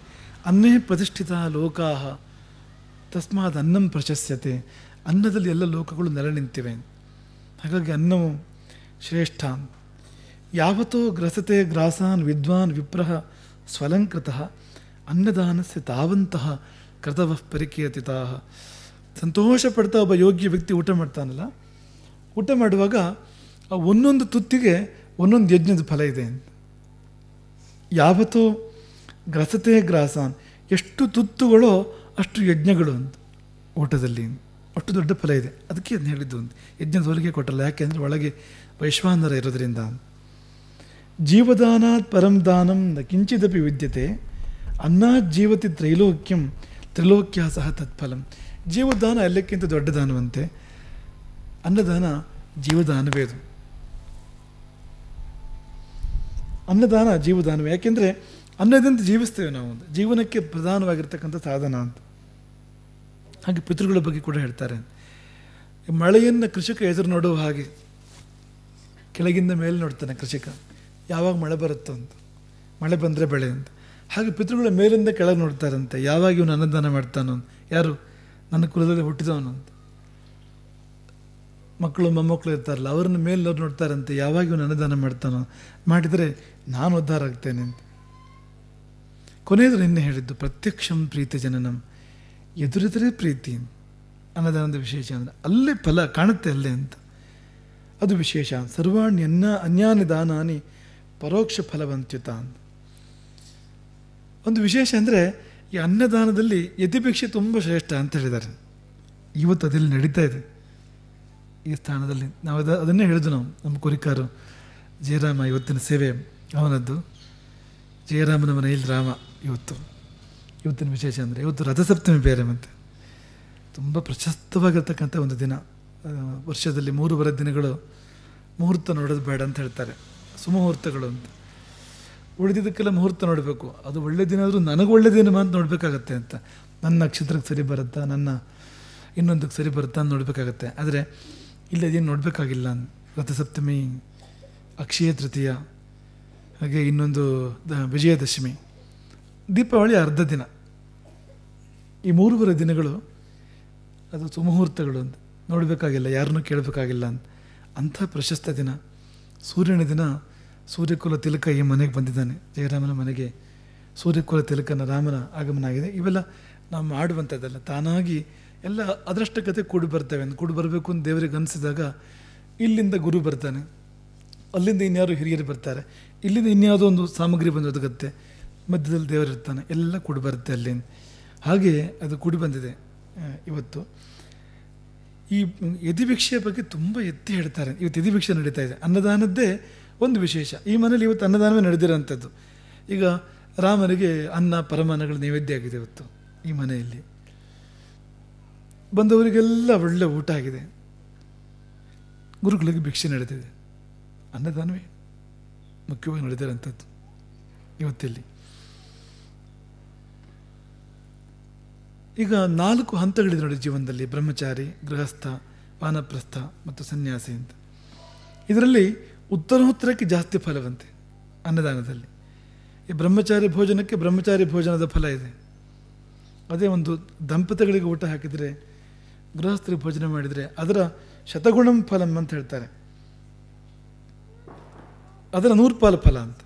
ಅನ್ನೇ ಪ್ರತಿಷ್ಠಿತ ಲೋಕಾಹ ತಸ್ಮಾದ ಅನ್ನಂ ಪ್ರಶಸ್ಯತೆ ಅನ್ನದಲ್ಲಿ ಎಲ್ಲ ಲೋಕಗಳು ನೆಲೆ ನಿಂತಿವೆ ಹಾಗಾಗಿ ಅನ್ನವು ಶ್ರೇಷ್ಠ ಯಾವತ್ತೋ ಗ್ರಸತೆ ಗ್ರಾಸಾನ್ ವಿದ್ವಾನ್ ವಿಪ್ರಹ ಸ್ವಲಂಕೃತ ಅನ್ನದಾನಸ್ಯ ತಾವಂತಹ ಕೃತವಃ ಪರಿಕೀರ್ತಿತಾ ಸಂತೋಷ ಪಡ್ತಾ ಒಬ್ಬ ಯೋಗ್ಯ ವ್ಯಕ್ತಿ ಊಟ ಮಾಡ್ತಾನಲ್ಲ ಊಟ ಮಾಡುವಾಗ ಒಂದೊಂದು ತುತ್ತಿಗೆ ಒಂದೊಂದು ಯಜ್ಞದ ಫಲ ಇದೆ ಅಂತ ಯಾವತ್ತೂ ಗ್ರಸತೆ ಗ್ರಾಸ ಎಷ್ಟು ತುತ್ತುಗಳೋ ಅಷ್ಟು ಯಜ್ಞಗಳು ಅಂತ ಊಟದಲ್ಲಿ ಅಷ್ಟು ದೊಡ್ಡ ಫಲ ಇದೆ ಅದಕ್ಕೆ ಅದನ್ನ ಹೇಳಿದ್ದು ಅಂತ ಯಜ್ಞದ ಹೊಲಿಗೆ ಕೊಟ್ಟಲ್ಲ ಯಾಕೆಂದರೆ ಒಳಗೆ ವೈಶ್ವಾನರ ಇರೋದ್ರಿಂದ ಜೀವದಾನಾತ್ ಪರಂ ದಾನಂ ನ ಕಿಂಚಿದಪಿ ವಿದ್ಯತೆ ಅನ್ನಾತ್ ಜೀವತಿ ತ್ರೈಲೋಕ್ಯಂ ತ್ರಿಲೋಕ್ಯ ಸಹ ತತ್ಫಲಂ ಜೀವದಾನ ಎಲ್ಲಕ್ಕಿಂತ ದೊಡ್ಡ ದಾನವಂತೆ ಅನ್ನದಾನ ಜೀವದಾನವೇ ಅದು ಅನ್ನದಾನ ಜೀವದಾನವೇ ಯಾಕೆಂದರೆ ಅನ್ನದಿಂದ ಜೀವಿಸ್ತೇವೆ ನಾವು ಜೀವನಕ್ಕೆ ಪ್ರಧಾನವಾಗಿರ್ತಕ್ಕಂಥ ಸಾಧನ ಅಂತ ಹಾಗೆ ಪಿತೃಗಳ ಬಗ್ಗೆ ಕೂಡ ಹೇಳ್ತಾರೆ ಮಳೆಯನ್ನು ಕೃಷಿಕ ಎದುರು ನೋಡುವ ಹಾಗೆ ಕೆಳಗಿಂದ ಮೇಲೆ ನೋಡ್ತಾನೆ ಕೃಷಿಕ ಯಾವಾಗ ಮಳೆ ಬರುತ್ತೋ ಅಂತ ಮಳೆ ಬಂದರೆ ಬೆಳೆ ಅಂತ ಹಾಗೆ ಪಿತೃಗಳ ಮೇಲಿಂದ ಕೆಳಗೆ ನೋಡ್ತಾರಂತೆ ಯಾವಾಗ ಇವನು ಅನ್ನದಾನ ಮಾಡ್ತಾನೋ ಯಾರು ನನ್ನ ಕುಲದಲ್ಲಿ ಹುಟ್ಟಿದವನು ಅಂತ ಮಕ್ಕಳು ಮೊಮ್ಮಕ್ಕಳು ಇರ್ತಾರಲ್ಲ ಅವ್ರನ್ನ ಅವ್ರು ನೋಡ್ತಾರಂತೆ ಯಾವಾಗ ಇವನು ಅನ್ನದಾನ ಮಾಡ್ತಾನೋ ಮಾಡಿದರೆ ನಾನು ಉದ್ಧಾರ ಆಗ್ತೇನೆ ಅಂತ ಕೊನೆಯದು ನಿನ್ನೆ ಹೇಳಿದ್ದು ಪ್ರತ್ಯಕ್ಷಂ ಪ್ರೀತಿ ಜನನಂ ಎದುರಿದರೆ ಪ್ರೀತಿ ಅನ್ನದಾನದ ವಿಶೇಷ ಅಂದರೆ ಅಲ್ಲೇ ಫಲ ಕಾಣುತ್ತೆ ಅಲ್ಲೇ ಅಂತ ಅದು ವಿಶೇಷ ಅನ್ಯ ಅನ್ಯಾನಿ ದಾನಾನಿ ಪರೋಕ್ಷ ಫಲವಂತ್ಯುತ ಅಂತ ಒಂದು ವಿಶೇಷ ಅಂದರೆ ಈ ಅನ್ನದಾನದಲ್ಲಿ ಯತಿಪೇಕ್ಷೆ ತುಂಬ ಶ್ರೇಷ್ಠ ಅಂತ ಹೇಳಿದ್ದಾರೆ ಇವತ್ತು ಅದಿಲ್ಲಿ ನಡೀತಾ ಇದೆ ಈ ಸ್ಥಾನದಲ್ಲಿ ನಾವು ಅದ ಅದನ್ನೇ ಹೇಳಿದ್ವಿ ನಾವು ನಮ್ಮ ಕುರಿಕಾರು ಜಯರಾಮ ಇವತ್ತಿನ ಸೇವೆ ಅವನದ್ದು ಜಯರಾಮನ ಮನೆಯಲ್ಲಿ ರಾಮ ಇವತ್ತು ಇವತ್ತಿನ ವಿಶೇಷ ಅಂದರೆ ಇವತ್ತು ರಥಸಪ್ತಮಿ ಬೇರೆ ಮತ್ತೆ ತುಂಬ ಪ್ರಶಸ್ತವಾಗಿರ್ತಕ್ಕಂಥ ಒಂದು ದಿನ ವರ್ಷದಲ್ಲಿ ಮೂರುವರೆ ದಿನಗಳು ಮುಹೂರ್ತ ನೋಡೋದು ಬೇಡ ಅಂತ ಹೇಳ್ತಾರೆ ಸುಮುಹೂರ್ತಗಳು ಅಂತ ಉಳಿದಿದ್ದಕ್ಕೆಲ್ಲ ಮುಹೂರ್ತ ನೋಡಬೇಕು ಅದು ಒಳ್ಳೆ ದಿನ ಆದರೂ ನನಗೆ ಒಳ್ಳೆ ದಿನ ಅಂತ ನೋಡಬೇಕಾಗತ್ತೆ ಅಂತ ನನ್ನ ನಕ್ಷತ್ರಕ್ಕೆ ಸರಿ ಬರುತ್ತಾ ನನ್ನ ಇನ್ನೊಂದಕ್ಕೆ ಸರಿ ಬರುತ್ತಾ ಅಂತ ನೋಡಬೇಕಾಗತ್ತೆ ಆದರೆ ಇಲ್ಲದೇನು ನೋಡಬೇಕಾಗಿಲ್ಲ ರಥಸಪ್ತಮಿ ಅಕ್ಷಯ ತೃತೀಯ ಹಾಗೆ ಇನ್ನೊಂದು ದ ವಿಜಯದಶಮಿ ದೀಪಾವಳಿ ಅರ್ಧ ದಿನ ಈ ಮೂರುವರೆ ದಿನಗಳು ಅದು ಸುಮುಹೂರ್ತಗಳು ಅಂತ ನೋಡಬೇಕಾಗಿಲ್ಲ ಯಾರನ್ನೂ ಕೇಳಬೇಕಾಗಿಲ್ಲ ಅಂತ ಅಂಥ ಪ್ರಶಸ್ತ ದಿನ ಸೂರ್ಯನ ದಿನ ಸೂರ್ಯಕುಲ ತಿಲಕ ಈ ಮನೆಗೆ ಬಂದಿದ್ದಾನೆ ಜಯರಾಮನ ಮನೆಗೆ ಸೂರ್ಯಕುಲ ತಿಲಕನ ರಾಮನ ಆಗಮನ ಆಗಿದೆ ಇವೆಲ್ಲ ನಾವು ಮಾಡುವಂಥದ್ದಲ್ಲ ತಾನಾಗಿ ಎಲ್ಲ ಕತೆ ಕೂಡಿ ಬರ್ತವೆ ಅಂತ ಕೂಡಿ ಬರಬೇಕು ಅಂತ ದೇವರಿಗೆ ಅನಿಸಿದಾಗ ಇಲ್ಲಿಂದ ಗುರು ಬರ್ತಾನೆ ಅಲ್ಲಿಂದ ಇನ್ಯಾರು ಹಿರಿಯರು ಬರ್ತಾರೆ ಇಲ್ಲಿಂದ ಇನ್ಯಾವುದೋ ಒಂದು ಸಾಮಗ್ರಿ ಬಂದು ಒದಗುತ್ತೆ ಮಧ್ಯದಲ್ಲಿ ದೇವರು ಇರ್ತಾನೆ ಎಲ್ಲ ಕೂಡಿ ಬರುತ್ತೆ ಅಲ್ಲಿಂದ ಹಾಗೆ ಅದು ಕೂಡಿ ಬಂದಿದೆ ಇವತ್ತು ಈ ಯದಿಭಿಕ್ಷೆಯ ಬಗ್ಗೆ ತುಂಬ ಎತ್ತಿ ಹೇಳ್ತಾರೆ ಇವತ್ತು ಯದಿಭಿಕ್ಷೆ ನಡೀತಾ ಇದೆ ಅನ್ನದಾನದ್ದೇ ಒಂದು ವಿಶೇಷ ಈ ಮನೇಲಿ ಇವತ್ತು ಅನ್ನದಾನವೇ ನಡೆದಿರೋಂಥದ್ದು ಈಗ ರಾಮನಿಗೆ ಅನ್ನ ಪರಮಾನಗಳ ನೈವೇದ್ಯ ಆಗಿದೆ ಇವತ್ತು ಈ ಮನೆಯಲ್ಲಿ ಬಂದವರಿಗೆಲ್ಲ ಒಳ್ಳೆ ಊಟ ಆಗಿದೆ ಗುರುಗಳಿಗೆ ಭಿಕ್ಷೆ ನಡೆದಿದೆ ಅನ್ನದಾನವೇ ಮುಖ್ಯವಾಗಿ ನಡೆದಿರೋಂಥದ್ದು ಇವತ್ತಲ್ಲಿ ಈಗ ನಾಲ್ಕು ಹಂತಗಳಿದೆ ನೋಡಿ ಜೀವನದಲ್ಲಿ ಬ್ರಹ್ಮಚಾರಿ ಗೃಹಸ್ಥ ವಾನಪ್ರಸ್ಥ ಮತ್ತು ಸನ್ಯಾಸಿ ಅಂತ ಇದರಲ್ಲಿ ಉತ್ತರೋತ್ತರಕ್ಕೆ ಜಾಸ್ತಿ ಫಲವಂತೆ ಅನ್ನದಾನದಲ್ಲಿ ಈ ಬ್ರಹ್ಮಚಾರಿ ಭೋಜನಕ್ಕೆ ಬ್ರಹ್ಮಚಾರಿ ಭೋಜನದ ಫಲ ಇದೆ ಅದೇ ಒಂದು ದಂಪತಿಗಳಿಗೆ ಊಟ ಹಾಕಿದರೆ ಗೃಹಸ್ಥರಿಗೆ ಭೋಜನ ಮಾಡಿದರೆ ಅದರ ಶತಗುಣಂ ಫಲಂ ಅಂತ ಹೇಳ್ತಾರೆ ಅದರ ನೂರ್ಪಾಲ ಫಲ ಅಂತ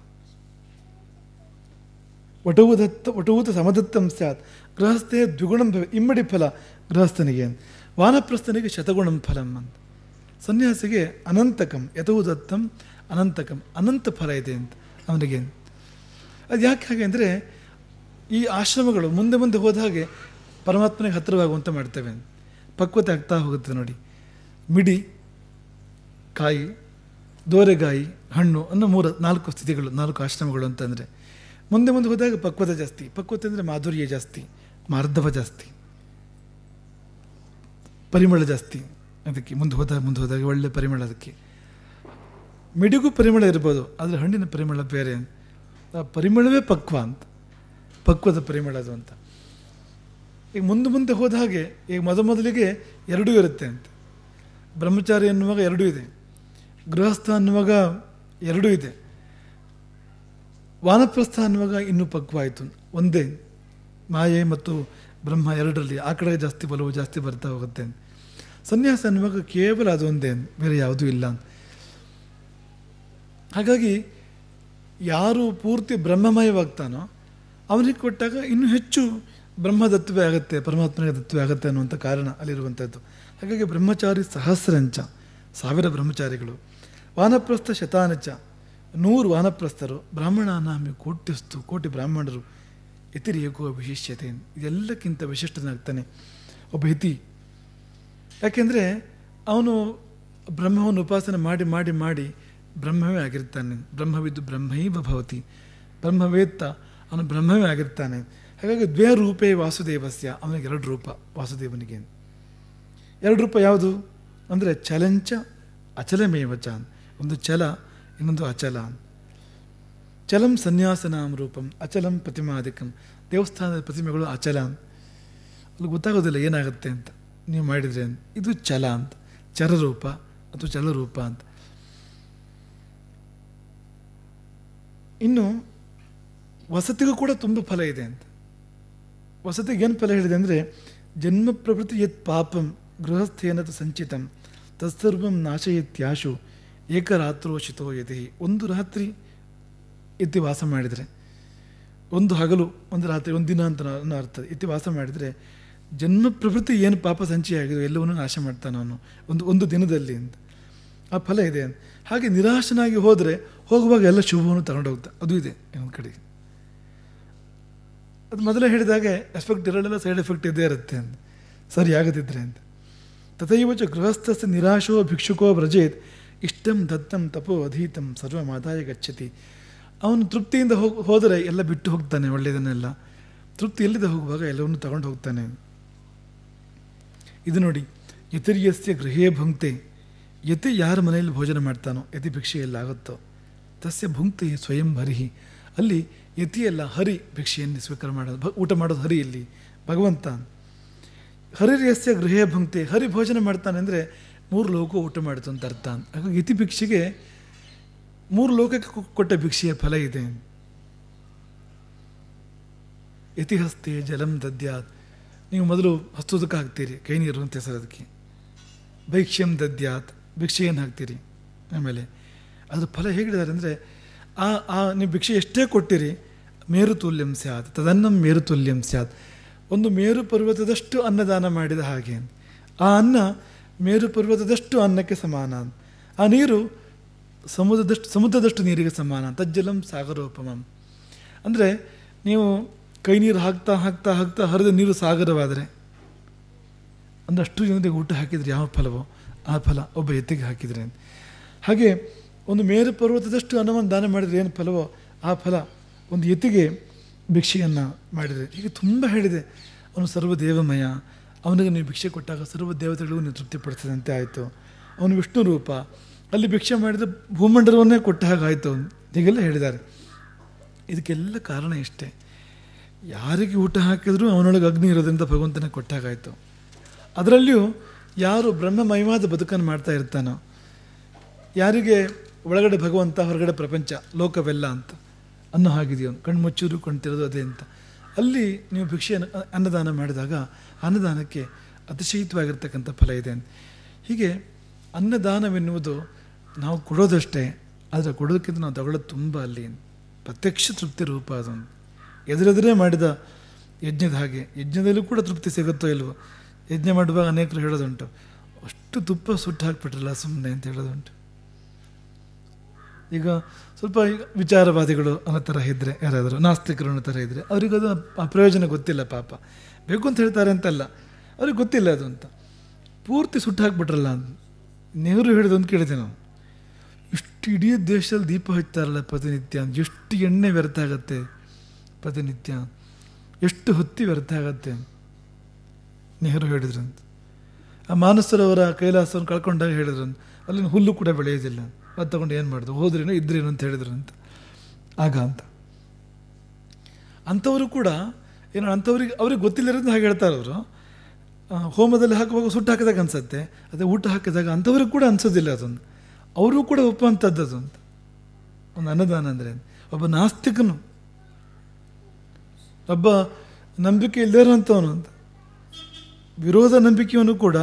ವಟುವುದತ್ತ ವಟುವುದ ಸಮದತ್ತಂ ಸ್ಯಾತ್ ಗೃಹಸ್ಥೆಯ ದ್ವಿಗುಣಂ ಇಮ್ಮಡಿ ಫಲ ಗೃಹಸ್ಥನಿಗೆ ವಾನಪ್ರಸ್ಥನಿಗೆ ಶತಗುಣಂ ಫಲಂ ಅಂತ ಸನ್ಯಾಸಿಗೆ ಅನಂತಕಂ ದತ್ತಂ ಅನಂತಕಂ ಅನಂತ ಫಲ ಇದೆ ಅಂತ ಅವನಿಗೆ ಅದು ಯಾಕೆ ಹಾಗೆ ಅಂದರೆ ಈ ಆಶ್ರಮಗಳು ಮುಂದೆ ಮುಂದೆ ಹೋದ ಹಾಗೆ ಪರಮಾತ್ಮನಿಗೆ ಹತ್ತಿರವಾಗುವಂತೆ ಮಾಡ್ತೇವೆ ಅಂತ ಪಕ್ವತೆ ಆಗ್ತಾ ಹೋಗುತ್ತೆ ನೋಡಿ ಮಿಡಿ ಕಾಯಿ ದೋರೆಗಾಯಿ ಹಣ್ಣು ಅನ್ನೋ ಮೂರು ನಾಲ್ಕು ಸ್ಥಿತಿಗಳು ನಾಲ್ಕು ಆಶ್ರಮಗಳು ಅಂತಂದರೆ ಮುಂದೆ ಮುಂದೆ ಹೋದಾಗ ಪಕ್ವತೆ ಜಾಸ್ತಿ ಪಕ್ವತೆ ಅಂದರೆ ಮಾಧುರ್ಯ ಜಾಸ್ತಿ ಮಾರ್ಧವ ಜಾಸ್ತಿ ಪರಿಮಳ ಜಾಸ್ತಿ ಅದಕ್ಕೆ ಮುಂದೆ ಹೋದಾಗ ಮುಂದೆ ಹೋದಾಗ ಒಳ್ಳೆ ಪರಿಮಳ ಅದಕ್ಕೆ ಮಿಡಿಗೂ ಪರಿಮಳ ಇರ್ಬೋದು ಆದರೆ ಹಣ್ಣಿನ ಪರಿಮಳ ಬೇರೆ ಆ ಪರಿಮಳವೇ ಪಕ್ವ ಅಂತ ಪಕ್ವದ ಪರಿಮಳ ಅದು ಅಂತ ಈಗ ಮುಂದೆ ಮುಂದೆ ಹೋದ ಹಾಗೆ ಈಗ ಮೊದಲಿಗೆ ಎರಡೂ ಇರುತ್ತೆ ಅಂತ ಬ್ರಹ್ಮಚಾರಿ ಅನ್ನುವಾಗ ಎರಡೂ ಇದೆ ಗೃಹಸ್ಥ ಅನ್ನುವಾಗ ಎರಡೂ ಇದೆ ವಾನಪ್ರಸ್ಥ ಅನ್ನುವಾಗ ಇನ್ನೂ ಪಕ್ವಾಯಿತು ಒಂದೇ ಮಾಯೆ ಮತ್ತು ಬ್ರಹ್ಮ ಎರಡರಲ್ಲಿ ಆ ಕಡೆ ಜಾಸ್ತಿ ಬಲವು ಜಾಸ್ತಿ ಬರ್ತಾ ಹೋಗುತ್ತೆ ಸನ್ಯಾಸ ಅನ್ನುವಾಗ ಕೇವಲ ಅದೊಂದೇ ಬೇರೆ ಯಾವುದೂ ಇಲ್ಲ ಹಾಗಾಗಿ ಯಾರು ಪೂರ್ತಿ ಬ್ರಹ್ಮಮಯವಾಗ್ತಾನೋ ಅವನಿಗೆ ಕೊಟ್ಟಾಗ ಇನ್ನೂ ಹೆಚ್ಚು ಬ್ರಹ್ಮದತ್ವೇ ಆಗುತ್ತೆ ಪರಮಾತ್ಮನಿಗೆ ದತ್ವೇ ಆಗುತ್ತೆ ಅನ್ನುವಂಥ ಕಾರಣ ಅಲ್ಲಿರುವಂಥದ್ದು ಹಾಗಾಗಿ ಬ್ರಹ್ಮಚಾರಿ ಸಹಸ್ರಂಚ ಸಾವಿರ ಬ್ರಹ್ಮಚಾರಿಗಳು ವಾನಪ್ರಸ್ಥ ಶತಾನಚ ನೂರು ವಾನಪ್ರಸ್ಥರು ಬ್ರಾಹ್ಮಣಾನಾಮಿ ಕೋಟ್ಯಸ್ತು ಕೋಟಿ ಬ್ರಾಹ್ಮಣರು ಯತಿರೇಕೋ ವಿಶಿಷ್ಯತೆ ಇದೆಲ್ಲಕ್ಕಿಂತ ವಿಶಿಷ್ಟನಾಗ್ತಾನೆ ಒಬ್ಬ ಯತಿ ಯಾಕೆಂದರೆ ಅವನು ಬ್ರಹ್ಮವನ್ನು ಉಪಾಸನೆ ಮಾಡಿ ಮಾಡಿ ಮಾಡಿ ಬ್ರಹ್ಮವೇ ಆಗಿರ್ತಾನೆ ಬ್ರಹ್ಮವಿದ್ದು ಬ್ರಹ್ಮೈವ ಭವತಿ ಬ್ರಹ್ಮವೇತ್ತ ಅವನು ಬ್ರಹ್ಮವೇ ಆಗಿರ್ತಾನೆ ಹಾಗಾಗಿ ದ್ವೇ ರೂಪೇ ವಾಸುದೇವಸ್ಯ ಅವನಿಗೆ ಎರಡು ರೂಪ ವಾಸುದೇವನಿಗೆ ಎರಡು ರೂಪ ಯಾವುದು ಅಂದರೆ ಚಲಂಚ ಚಾನ್ ಒಂದು ಚಲ ಇನ್ನೊಂದು ಅಚಲ ಚಲಂ ಸನ್ಯಾಸನಾಂ ರೂಪಂ ಅಚಲಂ ಪ್ರತಿಮಾಧಿಕಂ ದೇವಸ್ಥಾನದ ಪ್ರತಿಮೆಗಳು ಅಚಲ ಅಲ್ಲಿ ಗೊತ್ತಾಗೋದಿಲ್ಲ ಏನಾಗುತ್ತೆ ಅಂತ ನೀವು ಮಾಡಿದರೆ ಅಂತ ಇದು ಚಲ ಅಂತ ಚರರೂಪ ಅಥವಾ ಚಲರೂಪ ಅಂತ ಇನ್ನು ವಸತಿಗೂ ಕೂಡ ತುಂಬ ಫಲ ಇದೆ ಅಂತ ವಸತಿಗೆ ಏನು ಫಲ ಹೇಳಿದೆ ಅಂದರೆ ಜನ್ಮ ಪ್ರಭೃತಿ ಯತ್ ಪಾಪಂ ಗೃಹಸ್ಥೇನ ಸಂಚಿತಂ ತತ್ಸರ್ವಂ ನಾಶಯತ್ಯಾಶು ಏಕರಾತ್ರೋಷಿತೋ ಯದಿ ಒಂದು ರಾತ್ರಿ ಎತ್ತಿ ವಾಸ ಮಾಡಿದರೆ ಒಂದು ಹಗಲು ಒಂದು ರಾತ್ರಿ ಒಂದು ದಿನ ಅಂತ ಅರ್ಥ ಎತ್ತಿ ವಾಸ ಮಾಡಿದರೆ ಜನ್ಮ ಪ್ರಭೃತಿ ಏನು ಪಾಪ ಸಂಚಿಯಾಗಿದೆ ಎಲ್ಲವನ್ನೂ ನಾಶ ಮಾಡ್ತಾನೆ ಅವನು ಒಂದು ಒಂದು ದಿನದಲ್ಲಿ ಅಂತ ಆ ಫಲ ಇದೆ ಹಾಗೆ ನಿರಾಶನಾಗಿ ಹೋದರೆ ಹೋಗುವಾಗ ಎಲ್ಲ ಶುಭವನ್ನು ತಗೊಂಡೋಗ್ತಾ ಅದು ಇದೆ ಇನ್ನೊಂದು ಕಡೆಗೆ ಅದು ಮೊದಲೇ ಹೇಳಿದಾಗೆ ಎಫೆಕ್ಟ್ ಇರಲಿಲ್ಲ ಸೈಡ್ ಎಫೆಕ್ಟ್ ಇದ್ದೇ ಇರುತ್ತೆ ಅಂತ ಸರಿ ಆಗದಿದ್ರೆ ಅಂತ ತಥೈವಚ ಗೃಹಸ್ಥಸ್ಥ ನಿರಾಶೋ ಭಿಕ್ಷುಕೋ ವ್ರಜೇತ್ ಇಷ್ಟಂ ದತ್ತಂ ತಪೋ ಅಧೀತಂ ಸರ್ವ ಮಾತಾಯ ಗಚ್ಚತಿ ಅವನು ತೃಪ್ತಿಯಿಂದ ಹೋಗಿ ಹೋದರೆ ಎಲ್ಲ ಬಿಟ್ಟು ಹೋಗ್ತಾನೆ ಒಳ್ಳೆಯದನ್ನೆಲ್ಲ ತೃಪ್ತಿ ಎಲ್ಲಿದೆ ಹೋಗುವಾಗ ಎಲ್ಲವನ್ನು ತಗೊಂಡು ಹೋಗ್ತಾನೆ ಇದು ನೋಡಿ ಯತಿರ್ಯಸ್ಯ ಗೃಹೇ ಭುಂಕ್ತೆ ಯತಿ ಯಾರ ಮನೆಯಲ್ಲಿ ಭೋಜನ ಮಾಡ್ತಾನೋ ಯತಿ ಭಿಕ್ಷೆಯಲ್ಲಾಗುತ್ತೋ ಆಗುತ್ತೋ ತಸ್ಯ ಭುಂಕ್ತೆ ಸ್ವಯಂ ಬರಿಹಿ ಅಲ್ಲಿ ಯತಿಯಲ್ಲ ಹರಿ ಭಿಕ್ಷೆಯನ್ನು ಸ್ವೀಕಾರ ಮಾಡೋದು ಊಟ ಮಾಡೋದು ಹರಿಯಲ್ಲಿ ಭಗವಂತ ಹರಿರ್ಯಸ್ಯ ಗೃಹೇ ಭಂಕ್ತಿ ಹರಿ ಭೋಜನ ಮಾಡ್ತಾನೆ ಅಂದರೆ ಮೂರು ಲೋಕ ಊಟ ಮಾಡಿತು ಅಂತ ಅರ್ಥ ಹಾಗಾಗಿ ಯತಿ ಭಿಕ್ಷೆಗೆ ಮೂರು ಲೋಕಕ್ಕೆ ಕೊಟ್ಟ ಭಿಕ್ಷೆಯ ಫಲ ಇದೆ ಯತಿಹಸ್ತೆ ಜಲಂ ದದ್ಯಾತ್ ನೀವು ಮೊದಲು ಹಸ್ತೋದಕ್ಕೆ ಹಾಕ್ತೀರಿ ಕೈ ನೀರು ಅಂತ ಹೆಸರು ಅದಕ್ಕೆ ಭೈಕ್ಷ್ಯಂ ದದ್ಯಾತ್ ಭಿಕ್ಷೆಯನ್ನು ಹಾಕ್ತೀರಿ ಆಮೇಲೆ ಅದು ಫಲ ಹೇಗಿದ್ದಾರೆ ಅಂದರೆ ಆ ಆ ನೀವು ಭಿಕ್ಷೆ ಎಷ್ಟೇ ಕೊಟ್ಟಿರಿ ಮೇರುತುಲ್ಯಂ ಸ್ಯಾತ್ ತದನ್ನಂ ಮೇರುತುಲ್ಯಂ ಸ್ಯಾತ್ ಒಂದು ಮೇರು ಪರ್ವತದಷ್ಟು ಅನ್ನದಾನ ಮಾಡಿದ ಹಾಗೆ ಆ ಅನ್ನ ಮೇರು ಪರ್ವತದಷ್ಟು ಅನ್ನಕ್ಕೆ ಸಮಾನ ಆ ನೀರು ಸಮುದ್ರದಷ್ಟು ಸಮುದ್ರದಷ್ಟು ನೀರಿಗೆ ಸಮಾನ ತಜ್ಜಲಂ ಸಾಗರೋಪಮಂ ಅಂದರೆ ನೀವು ಕೈ ನೀರು ಹಾಕ್ತಾ ಹಾಕ್ತಾ ಹಾಕ್ತಾ ಹರಿದ ನೀರು ಸಾಗರವಾದರೆ ಅಂದರೆ ಅಷ್ಟು ಜನರಿಗೆ ಊಟ ಹಾಕಿದರೆ ಯಾವ ಫಲವೋ ಆ ಫಲ ಒಬ್ಬ ಎತ್ತಿಗೆ ಹಾಕಿದರೆ ಹಾಗೆ ಒಂದು ಮೇರು ಪರ್ವತದಷ್ಟು ಅನ್ನವನ್ನು ದಾನ ಮಾಡಿದರೆ ಏನು ಫಲವೋ ಆ ಫಲ ಒಂದು ಎತ್ತಿಗೆ ಭಿಕ್ಷೆಯನ್ನು ಮಾಡಿದೆ ಹೀಗೆ ತುಂಬ ಹೇಳಿದೆ ಅವನು ಸರ್ವ ದೇವಮಯ ಅವನಿಗೆ ನೀವು ಭಿಕ್ಷೆ ಕೊಟ್ಟಾಗ ಸರ್ವ ದೇವತೆಗಳಿಗೂ ನೀವು ತೃಪ್ತಿಪಡಿಸಿದಂತೆ ಆಯಿತು ಅವನು ವಿಷ್ಣು ರೂಪ ಅಲ್ಲಿ ಭಿಕ್ಷೆ ಮಾಡಿದ ಭೂಮಂಡಲವನ್ನೇ ಕೊಟ್ಟ ಹಾಗಾಯಿತು ಹೀಗೆಲ್ಲ ಹೇಳಿದ್ದಾರೆ ಇದಕ್ಕೆಲ್ಲ ಕಾರಣ ಇಷ್ಟೇ ಯಾರಿಗೆ ಊಟ ಹಾಕಿದರೂ ಅವನೊಳಗೆ ಅಗ್ನಿ ಇರೋದ್ರಿಂದ ಭಗವಂತನ ಕೊಟ್ಟಾಗಾಯಿತು ಅದರಲ್ಲಿಯೂ ಯಾರು ಬ್ರಹ್ಮಮಯವಾದ ಬದುಕನ್ನು ಮಾಡ್ತಾ ಇರ್ತಾನೋ ಯಾರಿಗೆ ಒಳಗಡೆ ಭಗವಂತ ಹೊರಗಡೆ ಪ್ರಪಂಚ ಲೋಕವೆಲ್ಲ ಅಂತ ಅನ್ನ ಹಾಗಿದೆಯೋ ಕಣ್ಣು ಮುಚ್ಚೋದು ಕಣ್ಣು ತೆರೆದು ಅದೇ ಅಂತ ಅಲ್ಲಿ ನೀವು ಭಿಕ್ಷೆ ಅನ್ನದಾನ ಮಾಡಿದಾಗ ಅನ್ನದಾನಕ್ಕೆ ಅತಿಶಯಿತವಾಗಿರ್ತಕ್ಕಂಥ ಫಲ ಇದೆ ಅಂತ ಹೀಗೆ ಅನ್ನದಾನವೆನ್ನುವುದು ನಾವು ಕೊಡೋದಷ್ಟೇ ಆದರೆ ಕೊಡೋದಕ್ಕಿಂತ ನಾವು ತಗೊಳ್ಳೋದು ತುಂಬ ಅಲ್ಲಿ ಪ್ರತ್ಯಕ್ಷ ತೃಪ್ತಿ ರೂಪ ಅದು ಎದುರೆದುರೇ ಮಾಡಿದ ಯಜ್ಞದ ಹಾಗೆ ಯಜ್ಞದಲ್ಲೂ ಕೂಡ ತೃಪ್ತಿ ಸಿಗುತ್ತೋ ಇಲ್ವೋ ಯಜ್ಞ ಮಾಡುವಾಗ ಅನೇಕರು ಹೇಳೋದುಂಟು ಅಷ್ಟು ತುಪ್ಪ ಸುಟ್ಟು ಹಾಕ್ಬಿಟ್ರಲ್ಲ ಸುಮ್ಮನೆ ಅಂತ ಹೇಳೋದುಂಟು ಈಗ ಸ್ವಲ್ಪ ವಿಚಾರವಾದಿಗಳು ಅನ್ನೋ ಥರ ಇದ್ದರೆ ಯಾರಾದರೂ ನಾಸ್ತಿಕರು ಅನ್ನೋ ಥರ ಇದ್ದರೆ ಅವರಿಗದು ಆ ಪ್ರಯೋಜನ ಗೊತ್ತಿಲ್ಲ ಪಾಪ ಬೇಕು ಅಂತ ಹೇಳ್ತಾರೆ ಅಂತಲ್ಲ ಅವ್ರಿಗೆ ಗೊತ್ತಿಲ್ಲ ಅದು ಅಂತ ಪೂರ್ತಿ ಸುಟ್ಟು ಅಂತ ನೆಹರು ಹೇಳಿದ್ ಅಂತ ಕೇಳಿದೆ ನಾವು ಇಷ್ಟು ಇಡೀ ದೇಶದಲ್ಲಿ ದೀಪ ಹಚ್ತಾರಲ್ಲ ಪ್ರತಿನಿತ್ಯ ಎಷ್ಟು ಎಣ್ಣೆ ವ್ಯರ್ಥ ಆಗತ್ತೆ ಪ್ರತಿನಿತ್ಯ ಎಷ್ಟು ಹೊತ್ತಿ ವ್ಯರ್ಥ ಆಗತ್ತೆ ನೆಹರು ಹೇಳಿದ್ರಂತ ಆ ಮಾನಸರವರ ಕೈಲಾಸವನ್ನು ಕಳ್ಕೊಂಡಾಗ ಹೇಳಿದ್ರಂತ ಅಲ್ಲಿನ ಹುಲ್ಲು ಕೂಡ ಬೆಳೆಯೋದಿಲ್ಲ ಅದು ತಗೊಂಡು ಏನು ಮಾಡಿದ್ರು ಹೋದ್ರೇನು ಇದ್ರೇನು ಅಂತ ಹೇಳಿದ್ರು ಅಂತ ಆಗ ಅಂತ ಅಂಥವರು ಕೂಡ ಏನು ಅಂಥವ್ರಿಗೆ ಅವ್ರಿಗೆ ಗೊತ್ತಿಲ್ಲರಿಂದ ಹಾಗೆ ಹೇಳ್ತಾರೆ ಅವರು ಹೋಮದಲ್ಲಿ ಹಾಕುವಾಗ ಸುಟ್ಟು ಹಾಕಿದಾಗ ಅನಿಸುತ್ತೆ ಅದೇ ಊಟ ಹಾಕಿದಾಗ ಅಂಥವ್ರಿಗೆ ಕೂಡ ಅನಿಸೋದಿಲ್ಲ ಅದೊಂದು ಅವರು ಕೂಡ ಒಪ್ಪುವಂಥದ್ದು ಅದೊಂದು ಒಂದು ಅನ್ನದಾನ ಅಂದರೆ ಒಬ್ಬ ನಾಸ್ತಿಕನು ಒಬ್ಬ ನಂಬಿಕೆ ಇರೋಂಥವನು ಅಂತ ವಿರೋಧ ನಂಬಿಕೆಯನ್ನು ಕೂಡ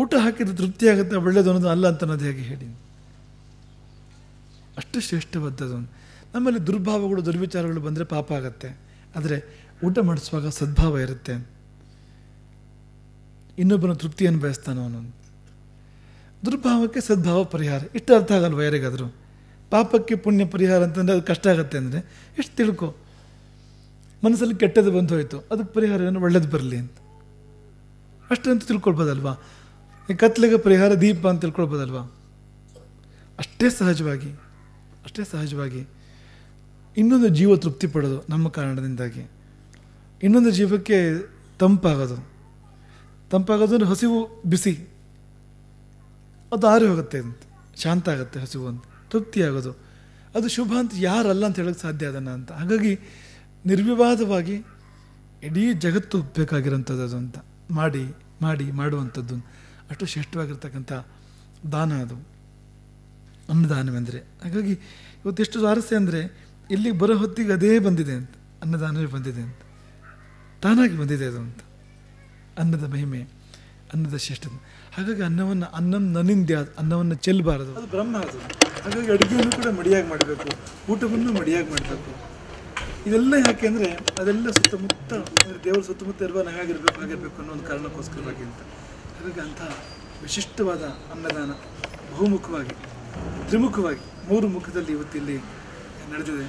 ಊಟ ಹಾಕಿದ್ರೆ ತೃಪ್ತಿ ಆಗುತ್ತೆ ಒಳ್ಳೇದು ಅನ್ನೋದು ಅಲ್ಲ ಅಂತ ಅನ್ನೋದು ಹೇಗೆ ಹೇಳಿ ಅಷ್ಟು ಶ್ರೇಷ್ಠವಾದದ್ದು ನಮ್ಮಲ್ಲಿ ದುರ್ಭಾವಗಳು ದುರ್ವಿಚಾರಗಳು ಬಂದರೆ ಪಾಪ ಆಗತ್ತೆ ಆದರೆ ಊಟ ಮಾಡಿಸುವಾಗ ಸದ್ಭಾವ ಇರುತ್ತೆ ಇನ್ನೊಬ್ಬನ ತೃಪ್ತಿಯನ್ನು ಬಯಸ್ತಾನೆ ಅವನು ದುರ್ಭಾವಕ್ಕೆ ಸದ್ಭಾವ ಪರಿಹಾರ ಇಷ್ಟು ಅರ್ಥ ಆಗಲ್ವ ಯಾರಿಗಾದರೂ ಪಾಪಕ್ಕೆ ಪುಣ್ಯ ಪರಿಹಾರ ಅಂತಂದರೆ ಅದು ಕಷ್ಟ ಆಗುತ್ತೆ ಅಂದರೆ ಎಷ್ಟು ತಿಳ್ಕೊ ಮನಸ್ಸಲ್ಲಿ ಕೆಟ್ಟದ್ದು ಬಂದು ಹೋಯಿತು ಅದಕ್ಕೆ ಪರಿಹಾರ ಏನು ಒಳ್ಳೇದು ಬರಲಿ ಅಂತ ಅಷ್ಟಂತೂ ತಿಳ್ಕೊಳ್ಬೋದಲ್ವಾ ಕತ್ಲೆಗೆ ಪರಿಹಾರ ದೀಪ ಅಂತ ತಿಳ್ಕೊಳ್ಬೋದಲ್ವಾ ಅಷ್ಟೇ ಸಹಜವಾಗಿ ಅಷ್ಟೇ ಸಹಜವಾಗಿ ಇನ್ನೊಂದು ಜೀವ ತೃಪ್ತಿ ಪಡೋದು ನಮ್ಮ ಕಾರಣದಿಂದಾಗಿ ಇನ್ನೊಂದು ಜೀವಕ್ಕೆ ತಂಪಾಗೋದು ತಂಪಾಗೋದು ಹಸಿವು ಬಿಸಿ ಅದು ಆರಿ ಹೋಗುತ್ತೆ ಅಂತ ಶಾಂತ ಆಗುತ್ತೆ ಹಸಿವು ಅಂತ ತೃಪ್ತಿ ಆಗೋದು ಅದು ಶುಭ ಅಂತ ಯಾರಲ್ಲ ಅಂತ ಹೇಳೋಕ್ಕೆ ಸಾಧ್ಯ ಅದನ್ನು ಅಂತ ಹಾಗಾಗಿ ನಿರ್ವಿವಾದವಾಗಿ ಇಡೀ ಜಗತ್ತು ಬೇಕಾಗಿರೋಂಥದ್ದು ಅದು ಅಂತ ಮಾಡಿ ಮಾಡಿ ಮಾಡುವಂಥದ್ದು ಅಷ್ಟು ಶ್ರೇಷ್ಠವಾಗಿರ್ತಕ್ಕಂಥ ದಾನ ಅದು ಅನ್ನದಾನವೆಂದರೆ ಹಾಗಾಗಿ ಎಷ್ಟು ಸ್ವಾರಸ್ಯ ಅಂದರೆ ಇಲ್ಲಿಗೆ ಬರೋ ಹೊತ್ತಿಗೆ ಅದೇ ಬಂದಿದೆ ಅಂತ ಅನ್ನದಾನವೇ ಬಂದಿದೆ ಅಂತ ತಾನಾಗಿ ಬಂದಿದೆ ಅದು ಅಂತ ಅನ್ನದ ಮಹಿಮೆ ಅನ್ನದ ಶ್ರೇಷ್ಠ ಹಾಗಾಗಿ ಅನ್ನವನ್ನು ಅನ್ನಂ ನನ್ನಿಂದ ಅನ್ನವನ್ನು ಚೆಲ್ಲಬಾರದು ಅದು ಬ್ರಹ್ಮ ಅದು ಹಾಗಾಗಿ ಅಡುಗೆಯನ್ನು ಕೂಡ ಮಡಿಯಾಗಿ ಮಾಡಬೇಕು ಊಟವನ್ನು ಮಡಿಯಾಗಿ ಮಾಡಬೇಕು ಇದೆಲ್ಲ ಯಾಕೆ ಅಂದರೆ ಅದೆಲ್ಲ ಸುತ್ತಮುತ್ತ ಅಂದರೆ ದೇವರ ಸುತ್ತಮುತ್ತ ಇರುವ ನಗಾಗಿರಬೇಕು ಆಗಿರಬೇಕು ಅನ್ನೋ ಒಂದು ಕಾರಣಕ್ಕೋಸ್ಕರವಾಗಿ ಅಂತ ಹಾಗಾಗಿ ಅಂತಹ ವಿಶಿಷ್ಟವಾದ ಅನ್ನದಾನ ಬಹುಮುಖವಾಗಿ ತ್ರಿಮುಖವಾಗಿ ಮೂರು ಮುಖದಲ್ಲಿ ಇವತ್ತಿಲ್ಲಿ ನಡೆದಿದೆ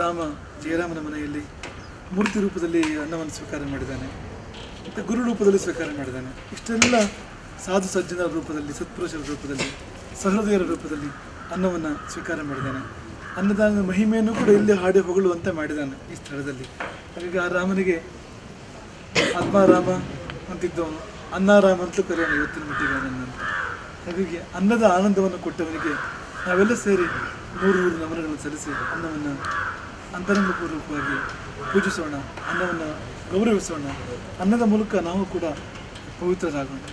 ರಾಮ ಜಯರಾಮನ ಮನೆಯಲ್ಲಿ ಮೂರ್ತಿ ರೂಪದಲ್ಲಿ ಅನ್ನವನ್ನು ಸ್ವೀಕಾರ ಮಾಡಿದ್ದಾನೆ ಮತ್ತು ಗುರು ರೂಪದಲ್ಲಿ ಸ್ವೀಕಾರ ಮಾಡಿದ್ದಾನೆ ಇಷ್ಟೆಲ್ಲ ಸಾಧು ಸಜ್ಜನರ ರೂಪದಲ್ಲಿ ಸತ್ಪುರುಷರ ರೂಪದಲ್ಲಿ ಸಹೃದಯರ ರೂಪದಲ್ಲಿ ಅನ್ನವನ್ನು ಸ್ವೀಕಾರ ಮಾಡಿದ್ದಾನೆ ಅನ್ನದಾನದ ಮಹಿಮೆಯನ್ನು ಕೂಡ ಇಲ್ಲಿ ಹಾಡಿ ಹೊಗಳುವಂತೆ ಮಾಡಿದ್ದಾನೆ ಈ ಸ್ಥಳದಲ್ಲಿ ಹಾಗಾಗಿ ಆ ರಾಮನಿಗೆ ಆತ್ಮಾರಾಮ ಅಂತಿದ್ದವನು ಅನ್ನಾರಾಮ ಅಂತೂ ಕರೆಯೋಣ ಇವತ್ತಿನ ಮಟ್ಟಿಗೆ ಅಂತ ನಮಗೆ ಅನ್ನದ ಆನಂದವನ್ನು ಕೊಟ್ಟವನಿಗೆ ನಾವೆಲ್ಲ ಸೇರಿ ಮೂರು ಮೂರು ನಮನಗಳನ್ನು ಸಲ್ಲಿಸಿ ಅನ್ನವನ್ನು ಅಂತರಂಗಪೂರ್ವಕವಾಗಿ ಪೂಜಿಸೋಣ ಅನ್ನವನ್ನು ಗೌರವಿಸೋಣ ಅನ್ನದ ಮೂಲಕ ನಾವು ಕೂಡ ಪವಿತ್ರರಾಗೋಣ